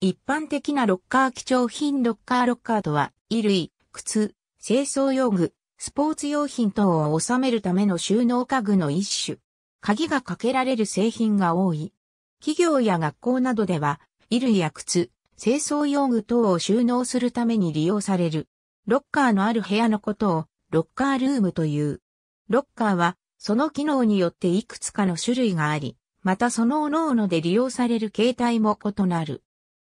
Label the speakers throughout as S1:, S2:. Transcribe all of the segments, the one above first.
S1: 一般的なロッカー貴重品ロッカーロッカーとは、衣類、靴、清掃用具、スポーツ用品等を収めるための収納家具の一種。鍵がかけられる製品が多い。企業や学校などでは、衣類や靴、清掃用具等を収納するために利用される。ロッカーのある部屋のことを、ロッカールームという。ロッカーは、その機能によっていくつかの種類があり、またその各々で利用される形態も異なる。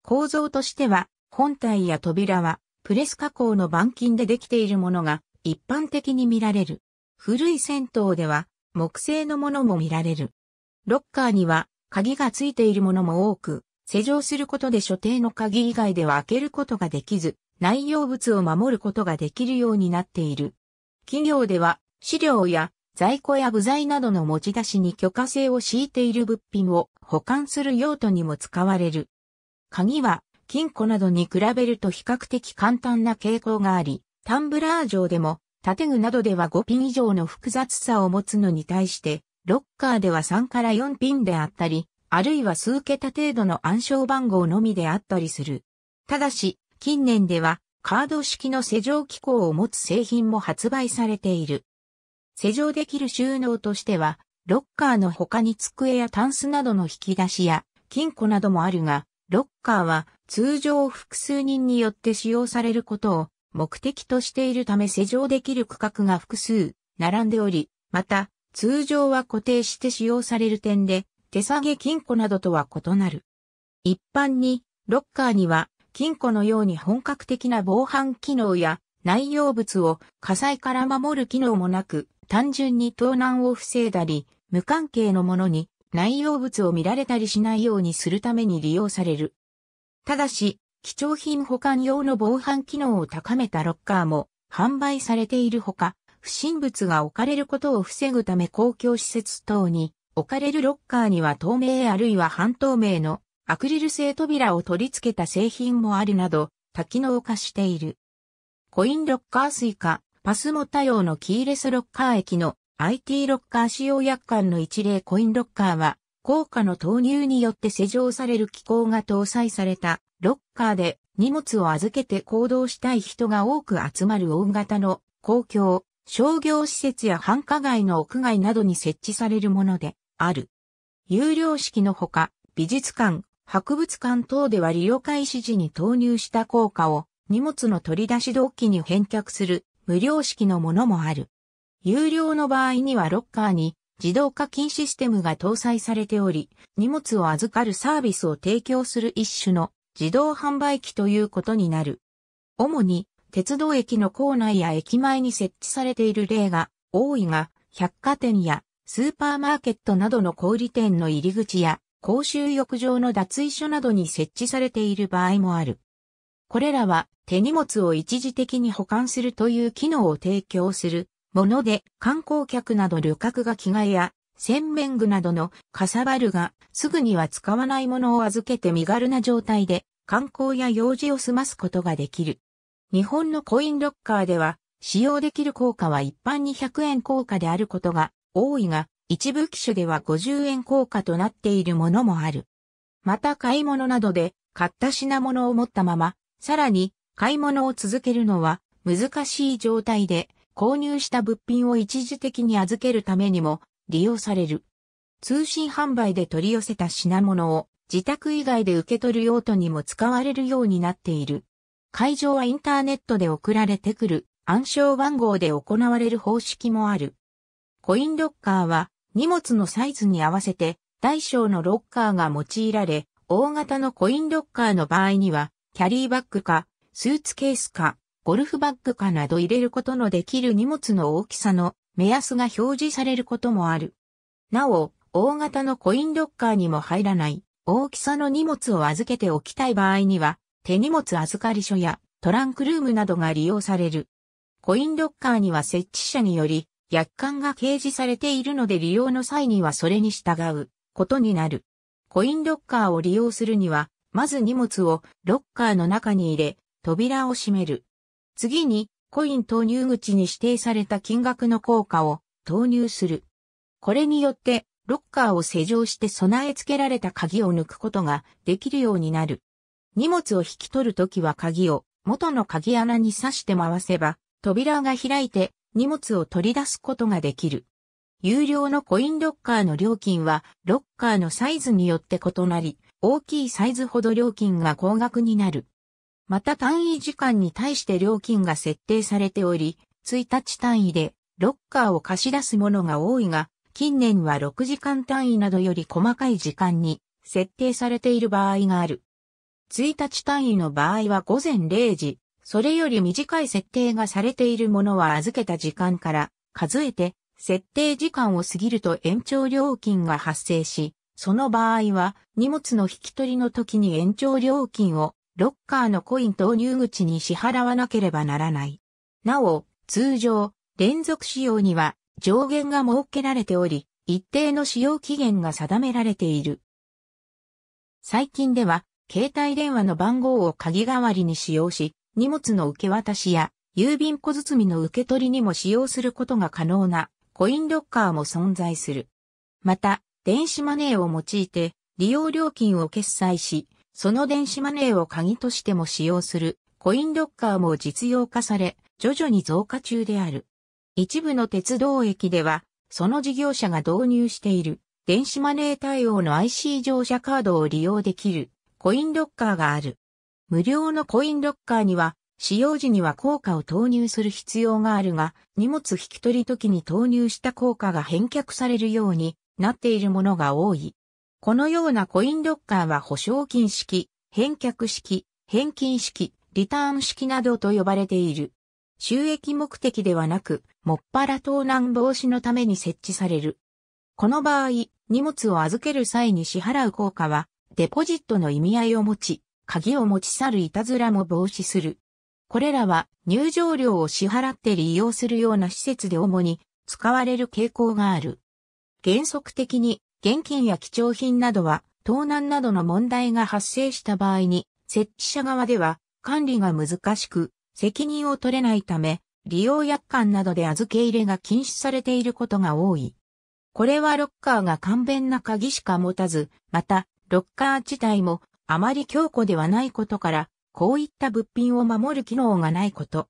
S1: 構造としては、本体や扉は、プレス加工の板金でできているものが一般的に見られる。古い銭湯では、木製のものも見られる。ロッカーには、鍵がついているものも多く、施錠することで所定の鍵以外では開けることができず、内容物を守ることができるようになっている。企業では、資料や在庫や部材などの持ち出しに許可制を敷いている物品を保管する用途にも使われる。鍵は金庫などに比べると比較的簡単な傾向があり、タンブラー上でも、建具などでは5ピン以上の複雑さを持つのに対して、ロッカーでは3から4ピンであったり、あるいは数桁程度の暗証番号のみであったりする。ただし、近年では、カード式の施錠機構を持つ製品も発売されている。施錠できる収納としては、ロッカーの他に机やタンスなどの引き出しや金庫などもあるが、ロッカーは通常複数人によって使用されることを目的としているため施錠できる区画が複数並んでおり、また通常は固定して使用される点で手下げ金庫などとは異なる。一般にロッカーには金庫のように本格的な防犯機能や内容物を火災から守る機能もなく単純に盗難を防いだり無関係のものに内容物を見られたりしないようにするために利用される。ただし、貴重品保管用の防犯機能を高めたロッカーも販売されているほか、不審物が置かれることを防ぐため公共施設等に置かれるロッカーには透明あるいは半透明のアクリル製扉を取り付けた製品もあるなど多機能化している。コインロッカースイカ、パスモ多用のキーレスロッカー液の IT ロッカー使用約款の一例コインロッカーは、硬貨の投入によって施錠される機構が搭載されたロッカーで荷物を預けて行動したい人が多く集まる大型の公共、商業施設や繁華街の屋外などに設置されるものである。有料式のほか、美術館、博物館等では利用開始時に投入した硬貨を荷物の取り出し動機に返却する無料式のものもある。有料の場合にはロッカーに自動課金システムが搭載されており、荷物を預かるサービスを提供する一種の自動販売機ということになる。主に鉄道駅の構内や駅前に設置されている例が多いが、百貨店やスーパーマーケットなどの小売店の入り口や公衆浴場の脱衣所などに設置されている場合もある。これらは手荷物を一時的に保管するという機能を提供するもので観光客など旅客が着替えや洗面具などのかさばるがすぐには使わないものを預けて身軽な状態で観光や用事を済ますことができる。日本のコインロッカーでは使用できる効果は一般に100円硬貨であることが多いが一部機種では50円硬貨となっているものもある。また買い物などで買った品物を持ったままさらに買い物を続けるのは難しい状態で購入した物品を一時的に預けるためにも利用される。通信販売で取り寄せた品物を自宅以外で受け取る用途にも使われるようになっている。会場はインターネットで送られてくる暗証番号で行われる方式もある。コインロッカーは荷物のサイズに合わせて大小のロッカーが用いられ、大型のコインロッカーの場合にはキャリーバッグかスーツケースかゴルフバッグかなど入れることのできる荷物の大きさの目安が表示されることもある。なお、大型のコインロッカーにも入らない大きさの荷物を預けておきたい場合には、手荷物預かり所やトランクルームなどが利用される。コインロッカーには設置者により、約款が掲示されているので利用の際にはそれに従うことになる。コインロッカーを利用するには、まず荷物をロッカーの中に入れ、扉を閉める。次に、コイン投入口に指定された金額の効果を投入する。これによって、ロッカーを施錠して備え付けられた鍵を抜くことができるようになる。荷物を引き取るときは鍵を元の鍵穴に挿して回せば、扉が開いて荷物を取り出すことができる。有料のコインロッカーの料金は、ロッカーのサイズによって異なり、大きいサイズほど料金が高額になる。また単位時間に対して料金が設定されており、1日単位でロッカーを貸し出すものが多いが、近年は6時間単位などより細かい時間に設定されている場合がある。1日単位の場合は午前0時、それより短い設定がされているものは預けた時間から数えて、設定時間を過ぎると延長料金が発生し、その場合は荷物の引き取りの時に延長料金をロッカーのコイン投入口に支払わなければならない。なお、通常、連続使用には上限が設けられており、一定の使用期限が定められている。最近では、携帯電話の番号を鍵代わりに使用し、荷物の受け渡しや郵便小包の受け取りにも使用することが可能なコインロッカーも存在する。また、電子マネーを用いて利用料金を決済し、その電子マネーを鍵としても使用するコインロッカーも実用化され、徐々に増加中である。一部の鉄道駅では、その事業者が導入している電子マネー対応の IC 乗車カードを利用できるコインロッカーがある。無料のコインロッカーには、使用時には効果を投入する必要があるが、荷物引き取り時に投入した効果が返却されるようになっているものが多い。このようなコインロッカーは保証金式、返却式、返金式、リターン式などと呼ばれている。収益目的ではなく、もっぱら盗難防止のために設置される。この場合、荷物を預ける際に支払う効果は、デポジットの意味合いを持ち、鍵を持ち去るいたずらも防止する。これらは入場料を支払って利用するような施設で主に使われる傾向がある。原則的に現金や貴重品などは、盗難などの問題が発生した場合に、設置者側では管理が難しく、責任を取れないため、利用約款などで預け入れが禁止されていることが多い。これはロッカーが簡便な鍵しか持たず、また、ロッカー自体もあまり強固ではないことから、こういった物品を守る機能がないこと。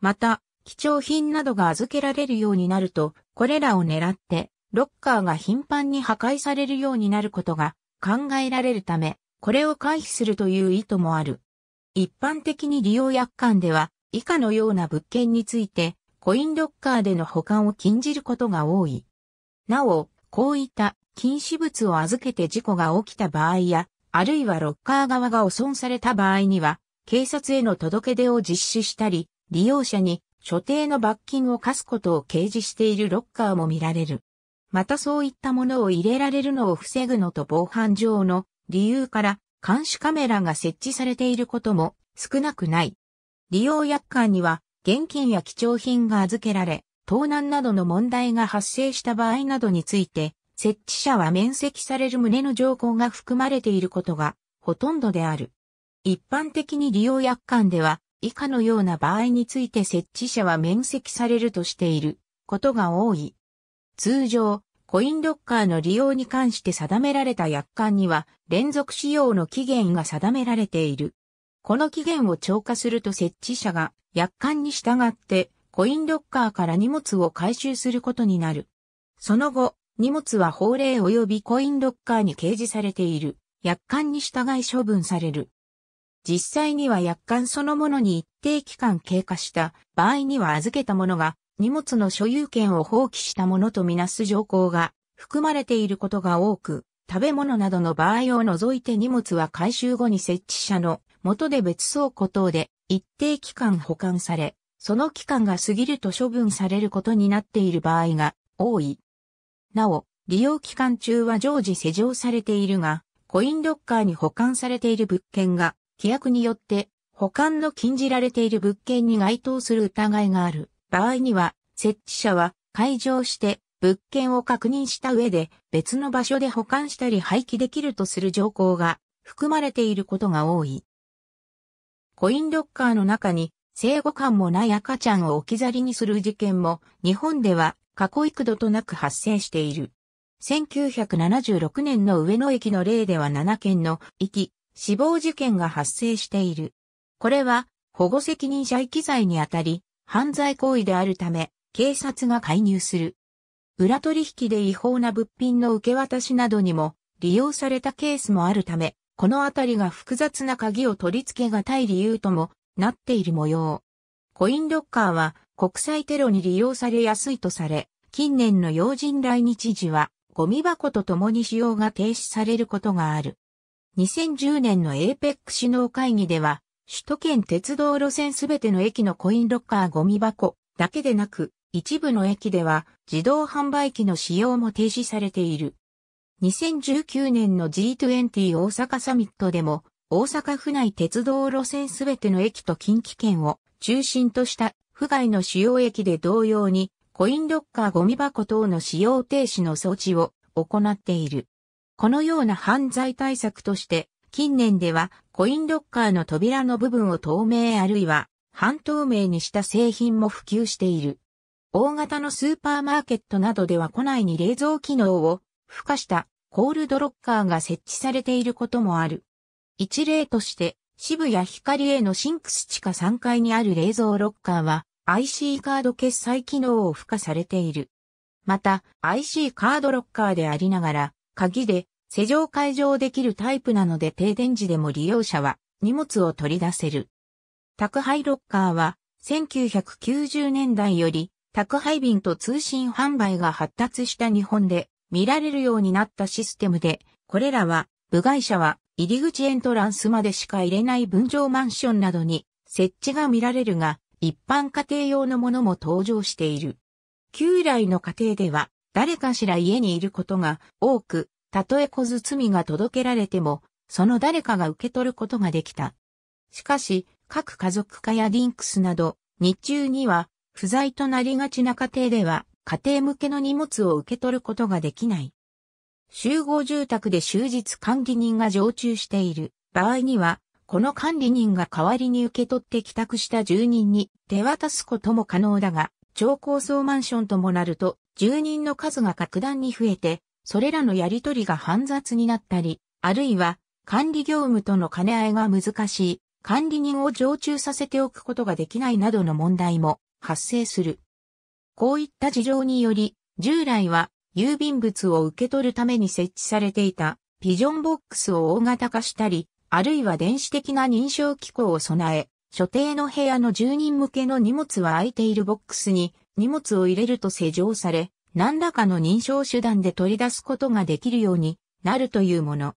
S1: また、貴重品などが預けられるようになると、これらを狙ってロッカーが頻繁に破壊されるようになることが考えられるため、これを回避するという意図もある。一般的に利用約款では、以下のような物件について、コインロッカーでの保管を禁じることが多い。なお、こういった禁止物を預けて事故が起きた場合や、あるいはロッカー側が汚損された場合には、警察への届け出を実施したり、利用者に所定の罰金を課すことを掲示しているロッカーも見られる。またそういったものを入れられるのを防ぐのと防犯上の理由から監視カメラが設置されていることも少なくない。利用約款には現金や貴重品が預けられ、盗難などの問題が発生した場合などについて、設置者は免責される旨の条項が含まれていることがほとんどである。一般的に利用約款では、以下のような場合について設置者は免責されるとしていることが多い。通常、コインロッカーの利用に関して定められた約款には連続使用の期限が定められている。この期限を超過すると設置者が約款に従ってコインロッカーから荷物を回収することになる。その後、荷物は法令及びコインロッカーに掲示されている約款に従い処分される。実際には約款そのものに一定期間経過した場合には預けたものが荷物の所有権を放棄したものとみなす条項が含まれていることが多く、食べ物などの場合を除いて荷物は回収後に設置者の元で別倉庫等で一定期間保管され、その期間が過ぎると処分されることになっている場合が多い。なお、利用期間中は常時施錠されているが、コインロッカーに保管されている物件が、規約によって保管の禁じられている物件に該当する疑いがある。場合には、設置者は開場して物件を確認した上で別の場所で保管したり廃棄できるとする条項が含まれていることが多い。コインロッカーの中に生後感もない赤ちゃんを置き去りにする事件も日本では過去幾度となく発生している。1976年の上野駅の例では7件の遺棄、死亡事件が発生している。これは保護責任者遺棄罪にあたり、犯罪行為であるため、警察が介入する。裏取引で違法な物品の受け渡しなどにも利用されたケースもあるため、このあたりが複雑な鍵を取り付けがたい理由ともなっている模様。コインロッカーは国際テロに利用されやすいとされ、近年の要人来日時はゴミ箱と共に使用が停止されることがある。2010年の APEC 首脳会議では首都圏鉄道路線すべての駅のコインロッカーゴミ箱だけでなく、一部の駅では自動販売機の使用も停止されている。2019年の G20 大阪サミットでも、大阪府内鉄道路線すべての駅と近畿圏を中心とした府外の主要駅で同様に、コインロッカーゴミ箱等の使用停止の措置を行っている。このような犯罪対策として、近年ではコインロッカーの扉の部分を透明あるいは半透明にした製品も普及している。大型のスーパーマーケットなどでは庫内に冷蔵機能を付加したコールドロッカーが設置されていることもある。一例として渋谷光へのシンクス地下3階にある冷蔵ロッカーは IC カード決済機能を付加されている。また IC カードロッカーでありながら鍵で施錠解錠できるタイプなので停電時でも利用者は荷物を取り出せる。宅配ロッカーは1990年代より宅配便と通信販売が発達した日本で見られるようになったシステムで、これらは部外者は入り口エントランスまでしか入れない分譲マンションなどに設置が見られるが、一般家庭用のものも登場している。旧来の家庭では誰かしら家にいることが多く、たとえ小包が届けられても、その誰かが受け取ることができた。しかし、各家族化やディンクスなど、日中には、不在となりがちな家庭では、家庭向けの荷物を受け取ることができない。集合住宅で終日管理人が常駐している場合には、この管理人が代わりに受け取って帰宅した住人に手渡すことも可能だが、超高層マンションともなると、住人の数が格段に増えて、それらのやりとりが煩雑になったり、あるいは管理業務との兼ね合いが難しい、管理人を常駐させておくことができないなどの問題も発生する。こういった事情により、従来は郵便物を受け取るために設置されていたピジョンボックスを大型化したり、あるいは電子的な認証機構を備え、所定の部屋の住人向けの荷物は空いているボックスに荷物を入れると施錠され、何らかの認証手段で取り出すことができるようになるというもの。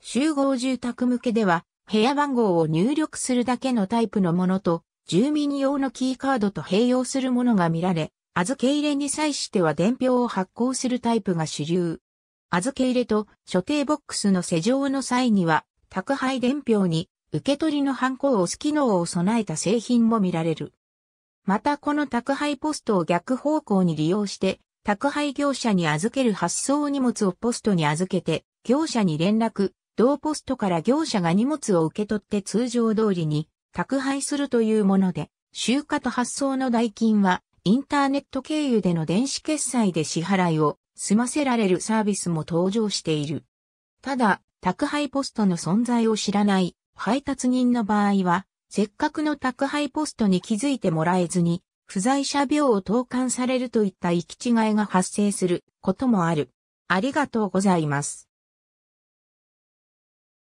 S1: 集合住宅向けでは、部屋番号を入力するだけのタイプのものと、住民用のキーカードと併用するものが見られ、預け入れに際しては伝票を発行するタイプが主流。預け入れと所定ボックスの施錠の際には、宅配伝票に受け取りのハンコを押す機能を備えた製品も見られる。またこの宅配ポストを逆方向に利用して宅配業者に預ける発送荷物をポストに預けて、業者に連絡、同ポストから業者が荷物を受け取って通常通りに宅配するというもので、集荷と発送の代金はインターネット経由での電子決済で支払いを済ませられるサービスも登場している。ただ、宅配ポストの存在を知らない配達人の場合は、せっかくの宅配ポストに気づいてもらえずに不在者病を投函されるといった行き違いが発生することもある。ありがとうございます。